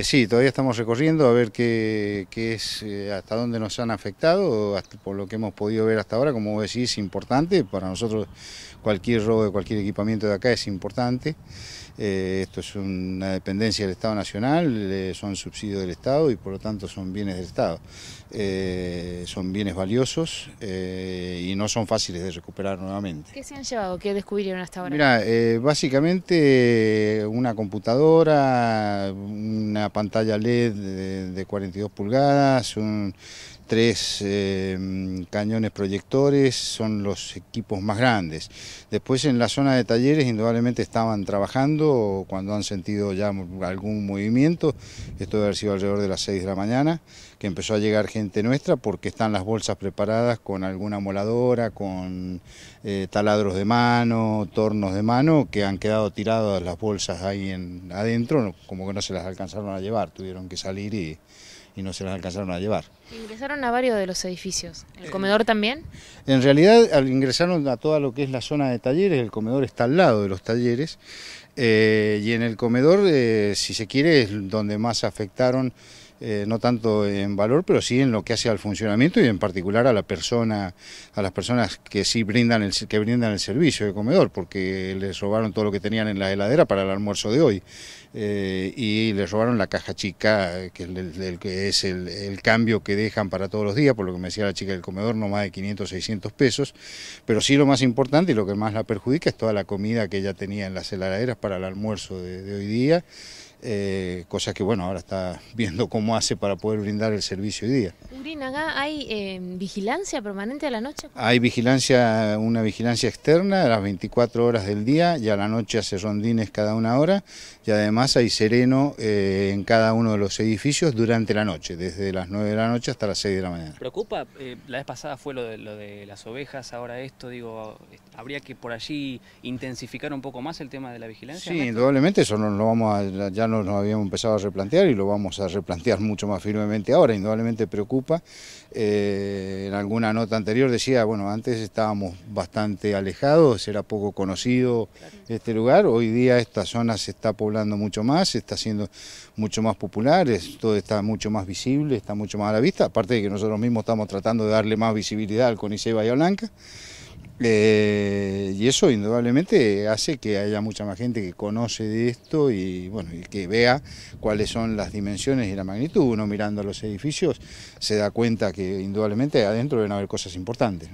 Eh, sí, todavía estamos recorriendo a ver qué, es, eh, hasta dónde nos han afectado, por lo que hemos podido ver hasta ahora, como decís, es importante, para nosotros cualquier robo de cualquier equipamiento de acá es importante, eh, esto es una dependencia del Estado Nacional, son subsidios del Estado y por lo tanto son bienes del Estado, son bienes valiosos y no son fáciles de recuperar nuevamente. ¿Qué se han llevado? ¿Qué descubrieron hasta ahora? Mira, básicamente una computadora, una pantalla LED de, 42 pulgadas, tres eh, cañones proyectores, son los equipos más grandes. Después en la zona de talleres indudablemente estaban trabajando cuando han sentido ya algún movimiento, esto debe haber sido alrededor de las 6 de la mañana, que empezó a llegar gente nuestra porque están las bolsas preparadas con alguna moladora, con eh, taladros de mano, tornos de mano, que han quedado tiradas las bolsas ahí adentro, como que no se las alcanzaron a llevar, tuvieron que salir y, no se las alcanzaron a llevar. ¿Ingresaron a varios de los edificios? ¿El eh, comedor también? En realidad ingresaron a toda lo que es la zona de talleres, el comedor está al lado de los talleres, eh, y en el comedor, eh, si se quiere, es donde más afectaron eh, no tanto en valor, pero sí en lo que hace al funcionamiento y en particular a la persona, a las personas que sí brindan el, que brindan el servicio de comedor, porque les robaron todo lo que tenían en la heladera para el almuerzo de hoy eh, y les robaron la caja chica, que, eh, que es el, cambio que dejan para todos los días, por lo que me decía la chica del comedor, no más de 500, 600 pesos, pero sí lo más importante y lo que más la perjudica es toda la comida que ella tenía en las heladeras para el almuerzo de, de hoy día eh, cosa que bueno, ahora está viendo cómo hace para poder brindar el servicio hoy día hay em, vigilancia permanente a la noche. Hay vigilancia, una vigilancia externa a las 24 horas del día y a la noche hace rondines cada una hora y además hay sereno eh, en cada uno de los edificios durante la noche, desde las 9 de la noche hasta las 6 de la mañana. ¿Preocupa? Eh, la vez pasada fue lo de, las ovejas, ahora esto, digo, eh, ¿habría que por allí intensificar un poco más el tema de la vigilancia? Sí, indudablemente eso no, lo vamos a, ya nos, nos habíamos empezado a replantear y lo vamos a replantear mucho más firmemente ahora, indudablemente preocupa eh, en alguna nota anterior decía, bueno, antes estábamos bastante alejados, era poco conocido este lugar, hoy día esta zona se está poblando mucho más, se está siendo mucho más popular, todo está mucho más visible, está mucho más a la vista, aparte de que nosotros mismos estamos tratando de darle más visibilidad al Coniceba y Blanca. Eh, y eso indudablemente hace que haya mucha más gente que conoce de esto y bueno y que vea cuáles son las dimensiones y la magnitud. Uno mirando los edificios se da cuenta que indudablemente adentro deben haber cosas importantes.